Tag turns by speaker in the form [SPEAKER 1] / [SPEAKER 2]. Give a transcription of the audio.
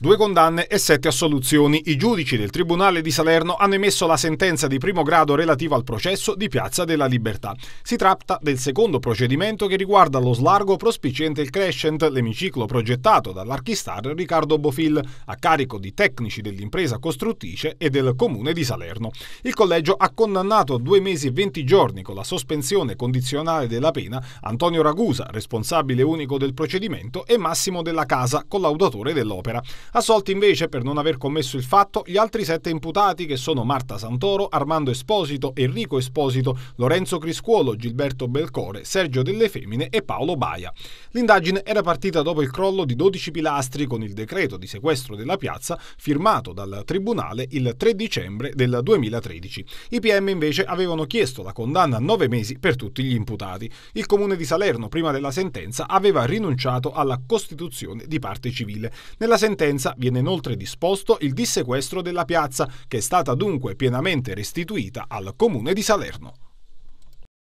[SPEAKER 1] Due condanne e sette assoluzioni. I giudici del Tribunale di Salerno hanno emesso la sentenza di primo grado relativa al processo di Piazza della Libertà. Si tratta del secondo procedimento che riguarda lo slargo prospiciente il Crescent, l'emiciclo progettato dall'archistar Riccardo Bofil, a carico di tecnici dell'impresa costruttrice e del Comune di Salerno. Il collegio ha condannato a due mesi e venti giorni con la sospensione condizionale della pena Antonio Ragusa, responsabile unico del procedimento, e Massimo della Casa, collaudatore dell'opera. Assolti invece per non aver commesso il fatto gli altri sette imputati che sono Marta Santoro, Armando Esposito, Enrico Esposito, Lorenzo Criscuolo, Gilberto Belcore, Sergio Delle Femmine e Paolo Baia. L'indagine era partita dopo il crollo di 12 pilastri con il decreto di sequestro della piazza firmato dal Tribunale il 3 dicembre del 2013. I PM invece avevano chiesto la condanna a 9 mesi per tutti gli imputati. Il comune di Salerno, prima della sentenza, aveva rinunciato alla costituzione di parte civile. Nella sentenza conseguenza viene inoltre disposto il dissequestro della piazza, che è stata dunque pienamente restituita al comune di Salerno.